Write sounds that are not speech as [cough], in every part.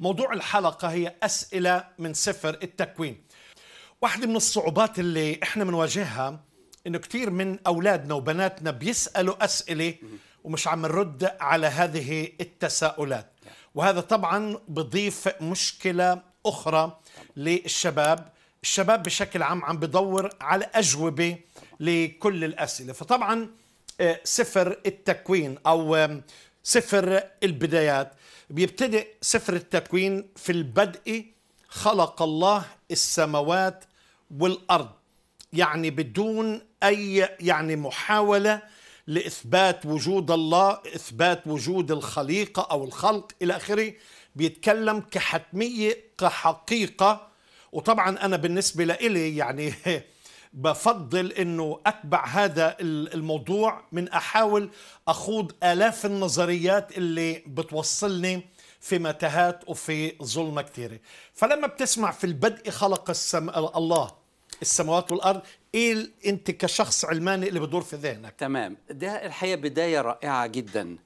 موضوع الحلقة هي أسئلة من سفر التكوين واحدة من الصعوبات اللي إحنا بنواجهها إنه كثير من أولادنا وبناتنا بيسألوا أسئلة ومش عم نرد على هذه التساؤلات وهذا طبعا بضيف مشكلة أخرى للشباب الشباب بشكل عام عم بدور على أجوبة لكل الأسئلة فطبعا آه، سفر التكوين أو سفر البدايات بيبتدئ سفر التكوين في البدء خلق الله السماوات والارض يعني بدون اي يعني محاوله لاثبات وجود الله اثبات وجود الخليقه او الخلق الى اخره بيتكلم كحتميه كحقيقه وطبعا انا بالنسبه لإلي يعني [laughs] بفضل انه اتبع هذا الموضوع من احاول اخوض الاف النظريات اللي بتوصلني في متاهات وفي ظلمه كثيره فلما بتسمع في البدء خلق السم... الله السماوات والارض ايه انت كشخص علماني اللي بدور في ذهنك تمام ده الحقيقه بدايه رائعه جدا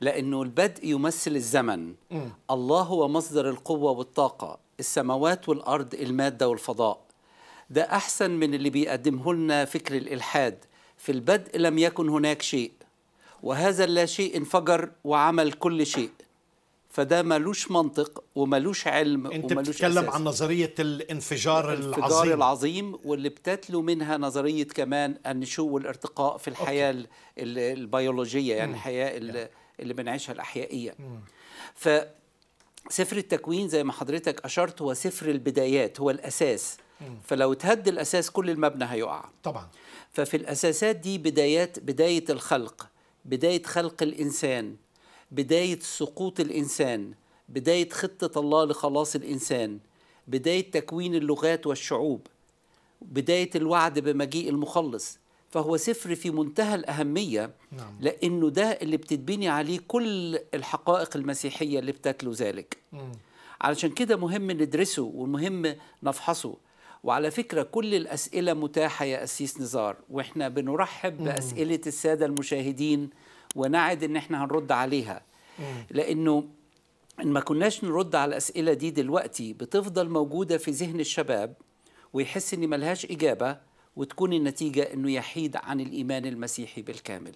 لانه البدء يمثل الزمن م. الله هو مصدر القوه والطاقه السماوات والارض الماده والفضاء ده أحسن من اللي بيقدمه لنا فكر الإلحاد في البدء لم يكن هناك شيء وهذا اللا شيء انفجر وعمل كل شيء فده ملوش منطق وملوش علم انت وملوش بتتكلم أساس. عن نظريه الانفجار, الانفجار العظيم العظيم واللي بتتلو منها نظريه كمان النشو والارتقاء في الحياه أوكي. البيولوجيه يعني الحياه اللي, اللي بنعيشها الاحيائيه فسفر سفر التكوين زي ما حضرتك اشرت هو سفر البدايات هو الاساس فلو تهد الاساس كل المبنى هيقع طبعا ففي الاساسات دي بدايات بدايه الخلق بدايه خلق الانسان بدايه سقوط الانسان بدايه خطه الله لخلاص الانسان بدايه تكوين اللغات والشعوب بدايه الوعد بمجيء المخلص فهو سفر في منتهى الأهمية نعم. لأنه ده اللي بتتبني عليه كل الحقائق المسيحية اللي بتتلو ذلك مم. علشان كده مهم ندرسه ومهم نفحصه وعلى فكرة كل الأسئلة متاحة يا أسيس نزار وإحنا بنرحب بأسئلة السادة المشاهدين ونعد إن إحنا هنرد عليها لأنه إن ما كناش نرد على الأسئلة دي دلوقتي بتفضل موجودة في ذهن الشباب ويحس إن ملهاش إجابة وتكون النتيجة إنه يحيد عن الإيمان المسيحي بالكامل